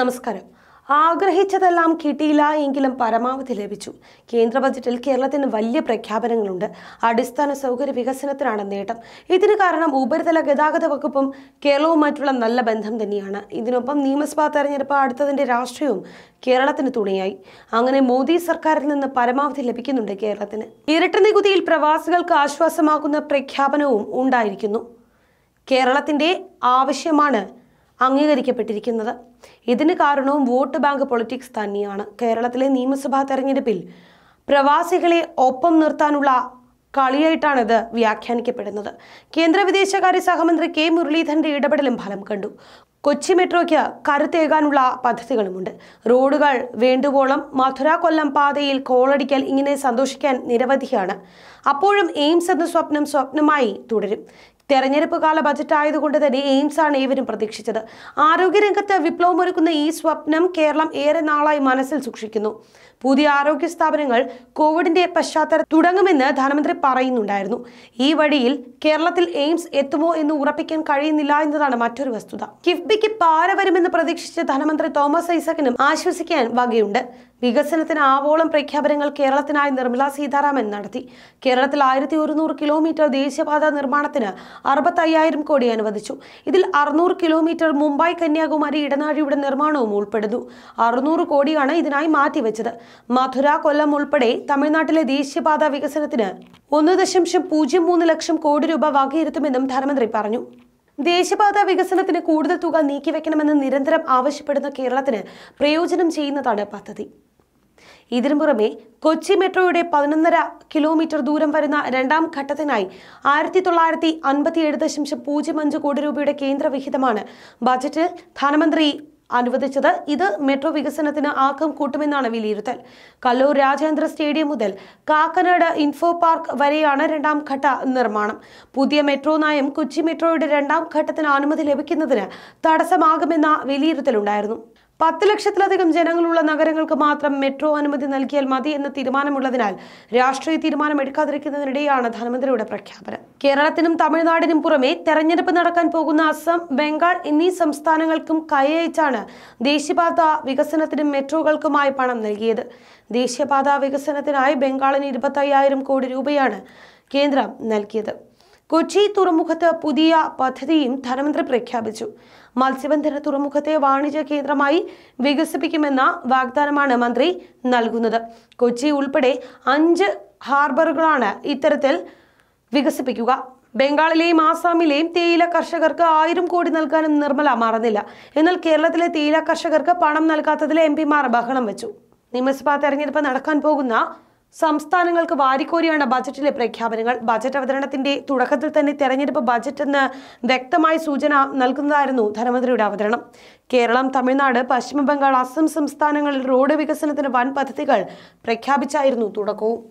നമസ്കാരം ആഗ്രഹിച്ചതെല്ലാം കിട്ടിയില്ല എങ്കിലും പരമാവധി ലഭിച്ചു കേന്ദ്ര ബജറ്റിൽ കേരളത്തിന് വലിയ പ്രഖ്യാപനങ്ങളുണ്ട് അടിസ്ഥാന സൗകര്യ വികസനത്തിനാണ് നേട്ടം ഇതിന് കാരണം ഉപരിതല ഗതാഗത വകുപ്പും കേരളവുമായിട്ടുള്ള നല്ല ബന്ധം തന്നെയാണ് ഇതിനൊപ്പം നിയമസഭാ തെരഞ്ഞെടുപ്പ് അടുത്തതിൻ്റെ രാഷ്ട്രീയവും കേരളത്തിന് തുണയായി അങ്ങനെ മോദി സർക്കാരിൽ നിന്ന് പരമാവധി ലഭിക്കുന്നുണ്ട് കേരളത്തിന് ഇരട്ട നികുതിയിൽ പ്രവാസികൾക്ക് ആശ്വാസമാക്കുന്ന പ്രഖ്യാപനവും ഉണ്ടായിരിക്കുന്നു കേരളത്തിൻ്റെ ആവശ്യമാണ് അംഗീകരിക്കപ്പെട്ടിരിക്കുന്നത് ഇതിന് കാരണവും വോട്ട് ബാങ്ക് പൊളിറ്റിക്സ് തന്നെയാണ് കേരളത്തിലെ നിയമസഭാ തെരഞ്ഞെടുപ്പിൽ പ്രവാസികളെ ഒപ്പം നിർത്താനുള്ള കളിയായിട്ടാണിത് വ്യാഖ്യാനിക്കപ്പെടുന്നത് കേന്ദ്ര വിദേശകാര്യ സഹമന്ത്രി കെ മുരളീധരന്റെ ഇടപെടലും ഫലം കണ്ടു കൊച്ചി മെട്രോയ്ക്ക് കരുത്തേകാനുള്ള പദ്ധതികളുമുണ്ട് റോഡുകൾ വേണ്ടുവോളം മധുര കൊല്ലം പാതയിൽ കോളടിക്കൽ ഇങ്ങനെ സന്തോഷിക്കാൻ നിരവധിയാണ് അപ്പോഴും എയിംസ് എന്ന സ്വപ്നം സ്വപ്നമായി തുടരും തെരഞ്ഞെടുപ്പ് കാല ബജറ്റ് ആയതുകൊണ്ട് തന്നെ എയിംസ് ആണ് ഏവരും പ്രതീക്ഷിച്ചത് ആരോഗ്യരംഗത്ത് ഒരുക്കുന്ന ഈ സ്വപ്നം കേരളം ഏറെ നാളായി മനസ്സിൽ സൂക്ഷിക്കുന്നു പുതിയ ആരോഗ്യ സ്ഥാപനങ്ങൾ കോവിഡിന്റെ പശ്ചാത്തലം തുടങ്ങുമെന്ന് ധനമന്ത്രി പറയുന്നുണ്ടായിരുന്നു ഈ വഴിയിൽ കേരളത്തിൽ എയിംസ് എത്തുമോ എന്ന് ഉറപ്പിക്കാൻ കഴിയുന്നില്ല എന്നതാണ് മറ്റൊരു വസ്തുത കിഫ്ബിക്ക് പാര വരുമെന്ന് പ്രതീക്ഷിച്ച ധനമന്ത്രി തോമസ് ഐസക്കിനും ആശ്വസിക്കാൻ വകയുണ്ട് വികസനത്തിന് ആവോളം പ്രഖ്യാപനങ്ങൾ കേരളത്തിനായി നിർമ്മലാ സീതാരാമൻ നടത്തി കേരളത്തിൽ ആയിരത്തി ഒരുന്നൂറ് കിലോമീറ്റർ ദേശീയപാത നിർമ്മാണത്തിന് അറുപത്തയ്യായിരം കോടി അനുവദിച്ചു ഇതിൽ അറുന്നൂറ് കിലോമീറ്റർ മുംബൈ കന്യാകുമാരി ഇടനാഴിയുടെ നിർമ്മാണവും ഉൾപ്പെടുന്നു അറുന്നൂറ് കോടിയാണ് ഇതിനായി മാറ്റിവെച്ചത് മധുര കൊല്ലം ഉൾപ്പെടെ തമിഴ്നാട്ടിലെ ദേശീയപാത വികസനത്തിന് ഒന്ന് ദശാംശം പൂജ്യം മൂന്ന് ലക്ഷം കോടി രൂപ വകയിരുത്തുമെന്നും ധനമന്ത്രി പറഞ്ഞു ദേശീയപാത വികസനത്തിന് കൂടുതൽ തുക നീക്കിവെക്കണമെന്ന് നിരന്തരം ആവശ്യപ്പെടുന്ന കേരളത്തിന് പ്രയോജനം ചെയ്യുന്നതാണ് പദ്ധതി ഇതിനു പുറമെ കൊച്ചി മെട്രോയുടെ പതിനൊന്നര കിലോമീറ്റർ ദൂരം വരുന്ന രണ്ടാം ഘട്ടത്തിനായി ആയിരത്തി തൊള്ളായിരത്തി അൻപത്തിയേഴ് ദശാംശം പൂജ്യം അഞ്ച് കോടി രൂപയുടെ കേന്ദ്ര വിഹിതമാണ് ബജറ്റിൽ ധനമന്ത്രി അനുവദിച്ചത് ഇത് മെട്രോ വികസനത്തിന് ആക്കം കൂട്ടുമെന്നാണ് വിലയിരുത്തൽ കല്ലൂർ രാജേന്ദ്ര സ്റ്റേഡിയം മുതൽ കാക്കനാട് ഇൻഫോ പാർക്ക് വരെയാണ് രണ്ടാം ഘട്ട നിർമ്മാണം പുതിയ മെട്രോ നയം കൊച്ചി മെട്രോയുടെ രണ്ടാം ഘട്ടത്തിന് അനുമതി ലഭിക്കുന്നതിന് തടസ്സമാകുമെന്ന വിലയിരുത്തലുണ്ടായിരുന്നു പത്ത് ലക്ഷത്തിലധികം ജനങ്ങളുള്ള നഗരങ്ങൾക്ക് മാത്രം മെട്രോ അനുമതി നൽകിയാൽ മതി എന്ന തീരുമാനമുള്ളതിനാൽ രാഷ്ട്രീയ തീരുമാനം എടുക്കാതിരിക്കുന്നതിനിടെയാണ് ധനമന്ത്രിയുടെ പ്രഖ്യാപനം കേരളത്തിനും തമിഴ്നാടിനും പുറമെ തെരഞ്ഞെടുപ്പ് നടക്കാൻ പോകുന്ന അസം ബംഗാൾ എന്നീ സംസ്ഥാനങ്ങൾക്കും കൈയച്ചാണ് ദേശീയപാത വികസനത്തിനും മെട്രോകൾക്കുമായി പണം നൽകിയത് ദേശീയപാത വികസനത്തിനായി ബംഗാളിന് ഇരുപത്തയ്യായിരം കോടി രൂപയാണ് കേന്ദ്രം നൽകിയത് കൊച്ചി തുറമുഖത്ത് പുതിയ പദ്ധതിയും ധനമന്ത്രി പ്രഖ്യാപിച്ചു മത്സ്യബന്ധന തുറമുഖത്തെ വാണിജ്യ കേന്ദ്രമായി വികസിപ്പിക്കുമെന്ന വാഗ്ദാനമാണ് മന്ത്രി നൽകുന്നത് കൊച്ചി ഉൾപ്പെടെ അഞ്ച് ഹാർബറുകളാണ് ഇത്തരത്തിൽ വികസിപ്പിക്കുക ബംഗാളിലെയും ആസാമിലെയും തേയില കർഷകർക്ക് ആയിരം കോടി നൽകാനും നിർമ്മല മറന്നില്ല എന്നാൽ കേരളത്തിലെ തേയില കർഷകർക്ക് പണം നൽകാത്തതിൽ എം പിമാർ ബഹളം വെച്ചു നിയമസഭാ തെരഞ്ഞെടുപ്പ് നടക്കാൻ പോകുന്ന സംസ്ഥാനങ്ങൾക്ക് വാരിക്കോരിയാണ് ബജറ്റിലെ പ്രഖ്യാപനങ്ങൾ ബജറ്റ് അവതരണത്തിന്റെ തുടക്കത്തിൽ തന്നെ തെരഞ്ഞെടുപ്പ് ബജറ്റ് എന്ന് വ്യക്തമായ സൂചന നൽകുന്നതായിരുന്നു ധനമന്ത്രിയുടെ അവതരണം കേരളം തമിഴ്നാട് പശ്ചിമബംഗാൾ അസം സംസ്ഥാനങ്ങളിൽ റോഡ് വികസനത്തിന് വൻ പദ്ധതികൾ പ്രഖ്യാപിച്ചായിരുന്നു തുടക്കവും